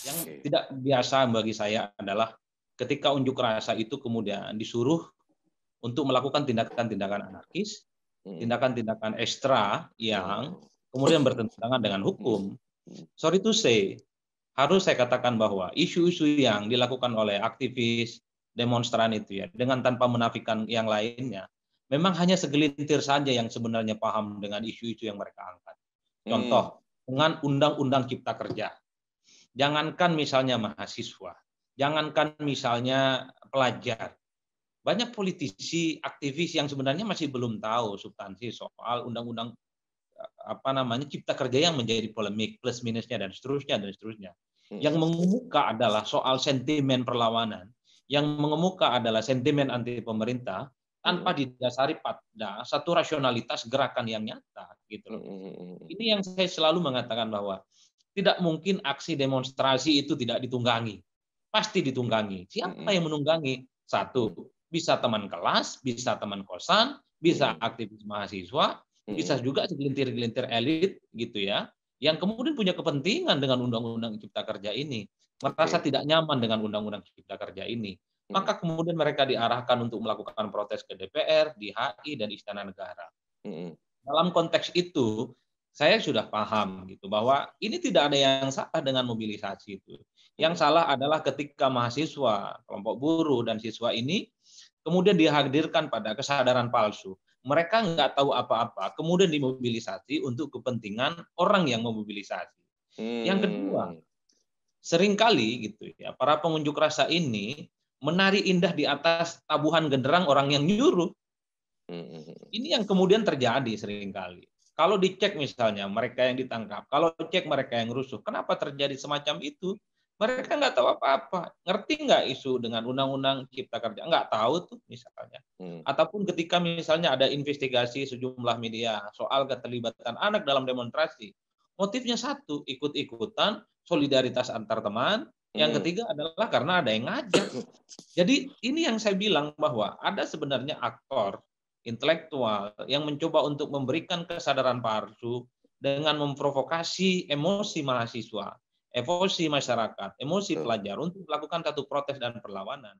Yang okay. tidak biasa bagi saya adalah ketika unjuk rasa itu kemudian disuruh untuk melakukan tindakan-tindakan anarkis, hmm. tindakan-tindakan ekstra yang hmm. kemudian bertentangan dengan hukum. Hmm. Sorry to say, harus saya katakan bahwa isu-isu yang dilakukan oleh aktivis demonstran itu ya dengan tanpa menafikan yang lainnya memang hanya segelintir saja yang sebenarnya paham dengan isu-isu yang mereka angkat. Contoh dengan undang-undang cipta kerja. Jangankan misalnya mahasiswa, jangankan misalnya pelajar. Banyak politisi, aktivis yang sebenarnya masih belum tahu substansi soal undang-undang apa namanya cipta kerja yang menjadi polemik plus minusnya dan seterusnya dan seterusnya. Hmm. Yang mengemuka adalah soal sentimen perlawanan, yang mengemuka adalah sentimen anti pemerintah, tanpa hmm. didasari pada satu rasionalitas gerakan yang nyata gitu loh. Hmm. Ini yang saya selalu mengatakan bahwa tidak mungkin aksi demonstrasi itu tidak ditunggangi. Pasti ditunggangi. Siapa yang menunggangi? Satu, bisa teman kelas, bisa teman kosan, bisa aktivis mahasiswa, bisa juga segelintir-gelintir elit gitu ya, yang kemudian punya kepentingan dengan undang-undang cipta kerja ini, merasa tidak nyaman dengan undang-undang cipta kerja ini. Maka kemudian mereka diarahkan untuk melakukan protes ke DPR, di HI, dan Istana Negara. Dalam konteks itu, saya sudah paham gitu bahwa ini tidak ada yang salah dengan mobilisasi itu. Yang salah adalah ketika mahasiswa, kelompok buruh dan siswa ini kemudian dihadirkan pada kesadaran palsu. Mereka nggak tahu apa-apa, kemudian dimobilisasi untuk kepentingan orang yang memobilisasi. Hmm. Yang kedua, seringkali gitu ya, para pengunjuk rasa ini menari indah di atas tabuhan genderang orang yang nyuruh. Hmm. Ini yang kemudian terjadi seringkali. Kalau dicek misalnya mereka yang ditangkap, kalau dicek mereka yang rusuh, kenapa terjadi semacam itu? Mereka nggak tahu apa-apa. Ngerti nggak isu dengan undang-undang cipta kerja? Nggak tahu tuh misalnya. Hmm. Ataupun ketika misalnya ada investigasi sejumlah media soal keterlibatan anak dalam demonstrasi. Motifnya satu, ikut-ikutan, solidaritas antar teman. Yang hmm. ketiga adalah karena ada yang ngajak. Jadi ini yang saya bilang bahwa ada sebenarnya aktor intelektual yang mencoba untuk memberikan kesadaran palsu dengan memprovokasi emosi mahasiswa, emosi masyarakat, emosi pelajar untuk melakukan satu protes dan perlawanan.